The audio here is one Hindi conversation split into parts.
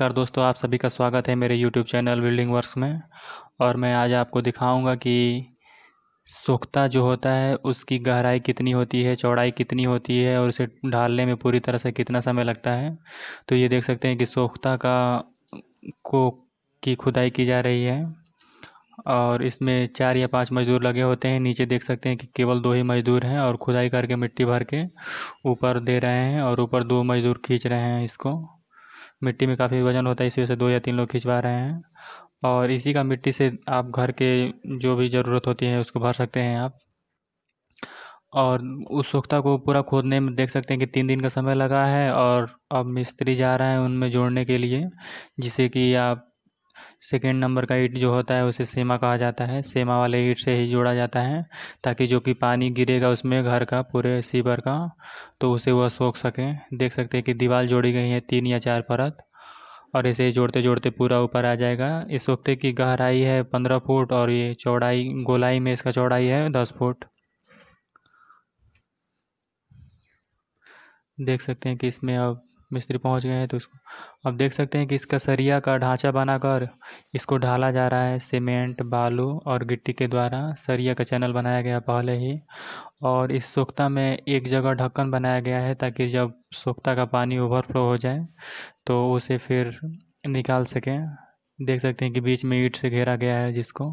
नमस्कार दोस्तों आप सभी का स्वागत है मेरे यूट्यूब चैनल बिल्डिंग वर्क्स में और मैं आज आपको दिखाऊंगा कि सोख्ता जो होता है उसकी गहराई कितनी होती है चौड़ाई कितनी होती है और उसे ढालने में पूरी तरह से कितना समय लगता है तो ये देख सकते हैं कि सोख्ता का को की खुदाई की जा रही है और इसमें चार या पांच मजदूर लगे होते हैं नीचे देख सकते हैं कि केवल दो ही मजदूर हैं और खुदाई करके मिट्टी भर के ऊपर दे रहे हैं और ऊपर दो मजदूर खींच रहे हैं इसको मिट्टी में काफ़ी वजन होता है इसी वजह से दो या तीन लोग खिंचवा रहे हैं और इसी का मिट्टी से आप घर के जो भी ज़रूरत होती है उसको भर सकते हैं आप और उस सोख्ता को पूरा खोदने में देख सकते हैं कि तीन दिन का समय लगा है और अब मिस्त्री जा रहा है उनमें जोड़ने के लिए जिससे कि आप सेकेंड नंबर का ईट जो होता है उसे सेमा कहा जाता है सेमा वाले ईट से ही जोड़ा जाता है ताकि जो कि पानी गिरेगा उसमें घर का पूरे सीवर का तो उसे वह सोख सके देख सकते हैं कि दीवार जोड़ी गई है तीन या चार परत और इसे जोड़ते जोड़ते पूरा ऊपर आ जाएगा इस वक्त की गहराई है पंद्रह फुट और ये चौड़ाई गोलाई में इसका चौड़ाई है दस फुट देख सकते हैं कि इसमें अब मिस्त्री पहुंच गए हैं तो इसको अब देख सकते हैं कि इसका सरिया का ढांचा बनाकर इसको ढाला जा रहा है सीमेंट बालू और गिट्टी के द्वारा सरिया का चैनल बनाया गया पहले ही और इस सोख्ता में एक जगह ढक्कन बनाया गया है ताकि जब सोख्ता का पानी ओवरफ्लो हो जाए तो उसे फिर निकाल सकें देख सकते हैं कि बीच में ईट से घेरा गया है जिसको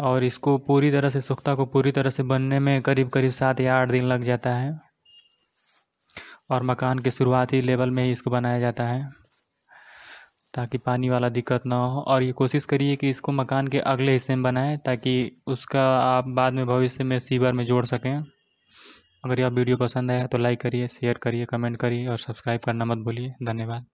और इसको पूरी तरह से सुख्ता को पूरी तरह से बनने में करीब करीब सात या आठ दिन लग जाता है और मकान के शुरुआती लेवल में ही इसको बनाया जाता है ताकि पानी वाला दिक्कत ना हो और ये कोशिश करिए कि इसको मकान के अगले हिस्से में बनाएं ताकि उसका आप बाद में भविष्य में सीवर में जोड़ सकें अगर यह वीडियो पसंद आया तो लाइक करिए शेयर करिए कमेंट करिए और सब्सक्राइब करना मत भूलिए धन्यवाद